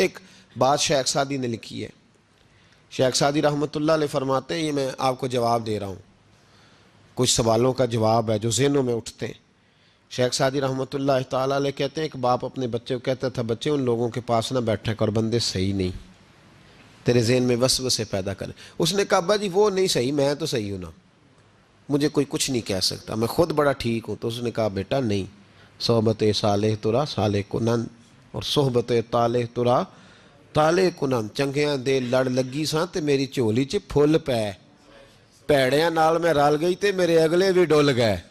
एक बात शेख सादी ने लिखी है शेख सादी रहमतुल्लाह ने फरमाते हैं ये मैं आपको जवाब दे रहा हूँ कुछ सवालों का जवाब है जो जहनों में उठते हैं शेख सादी रहमतुल्लाह ताला कहते हैं एक बाप अपने बच्चे को कहता था बच्चे उन लोगों के पास ना बैठक और बंदे सही नहीं तेरे जहन में वस वसे पैदा करें उसने कहा भाजी जी वो नहीं सही मैं तो सही हूँ ना मुझे कोई कुछ नहीं कह सकता मैं खुद बड़ा ठीक हूँ तो उसने कहा बेटा नहीं सोबत साले तुरा साले को नंद और सोहबत ताले तुरा ताले ਕੁਨਨ ਚੰਗਿਆਂ दे लड़ लगी ਸਾਂ ਤੇ ਮੇਰੀ ਝੋਲੀ 'ਚ ਫੁੱਲ ਪੈ ਭੈੜਿਆਂ ਨਾਲ ਮੈਂ ਰਲ ਗਈ ਤੇ ਮੇਰੇ ਅਗਲੇ ਵੀ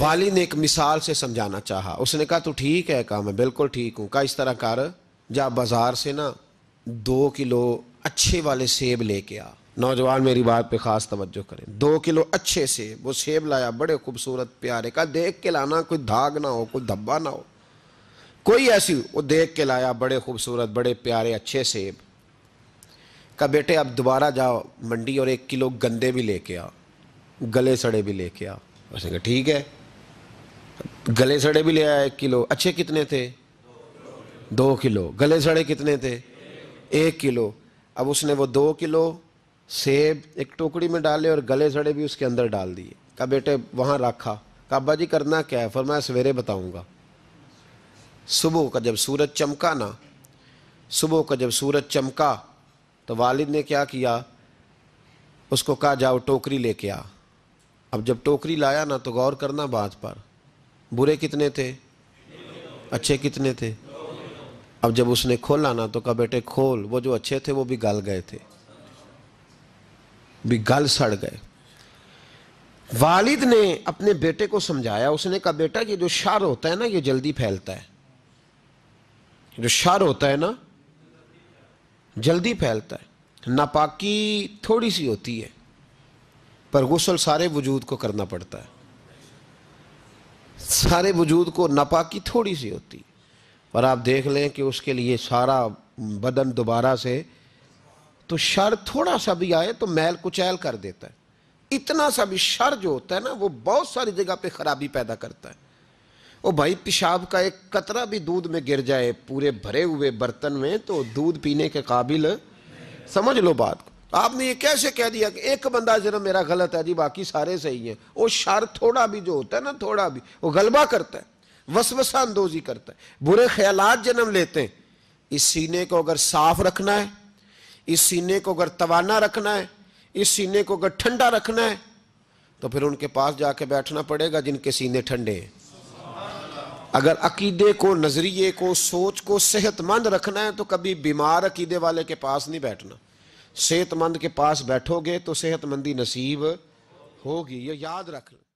वाली ने एक मिसाल से समझाना चाहा उसने कहा तू ठीक है कहा मैं बिल्कुल ठीक हूँ कहा इस तरह कर जा बाज़ार से ना दो किलो अच्छे वाले सेब लेके आ नौजवान मेरी बात पे ख़ास तवज्जो करें दो किलो अच्छे सेब वो सेब लाया बड़े खूबसूरत प्यारे का देख के लाना कोई धाग ना हो कोई धब्बा ना हो कोई ऐसी वो देख के लाया बड़े खूबसूरत बड़े प्यारे अच्छे सेब का बेटे अब दोबारा जाओ मंडी और एक किलो गंदे भी लेके आ गले सड़े भी लेके आ उसने कहा ठीक है गले सड़े भी ले आया एक किलो अच्छे कितने थे दो किलो गले सड़े कितने थे एक किलो अब उसने वो दो किलो सेब एक टोकरी में डाले और गले सड़े भी उसके अंदर डाल दिए कहा बेटे वहाँ रखा कहा अब्बा जी करना क्या है फरमाया सवेरे बताऊँगा सुबह का जब सूरज चमका ना सुबह का जब सूरज चमका तो वालिद ने क्या किया उसको कहा जाओ टोकरी लेके आ अब जब टोकरी लाया ना तो गौर करना बात पर बुरे कितने थे अच्छे कितने थे अब जब उसने खोला ना तो कहा बेटे खोल वो जो अच्छे थे वो भी गल गए थे भी गल सड़ गए वालिद ने अपने बेटे को समझाया उसने कहा बेटा ये जो शार होता है ना ये जल्दी फैलता है जो शर होता है ना जल्दी फैलता है नापाकी थोड़ी सी होती है पर गुसल सारे वजूद को करना पड़ता है सारे वजूद को नापाकी थोड़ी सी होती है पर आप देख लें कि उसके लिए सारा बदन दोबारा से तो शर थोड़ा सा भी आए तो मैल कुचैल कर देता है इतना सा भी शर जो होता है ना वो बहुत सारी जगह पे खराबी पैदा करता है ओ भाई पेशाब का एक कतरा भी दूध में गिर जाए पूरे भरे हुए बर्तन में तो दूध पीने के काबिल समझ लो बात आपने ये कैसे कह दिया कि एक बंदा जरा मेरा गलत है जी बाकी सारे सही हैं वो शार थोड़ा भी जो होता है ना थोड़ा भी वो गलबा करता है वसवसा अंदोजी करता है बुरे ख्याल जन्म लेते हैं इस सीने को अगर साफ रखना है इस सीने को अगर तवाना रखना है इस सीने को अगर ठंडा रखना है तो फिर उनके पास जाके बैठना पड़ेगा जिनके सीने ठंडे हैं अगर अकीदे को नज़रिए को सोच को सेहतमंद रखना है तो कभी बीमार अकीदे वाले के पास नहीं बैठना सेहतमंद के पास बैठोगे तो सेहतमंदी नसीब होगी ये याद रखना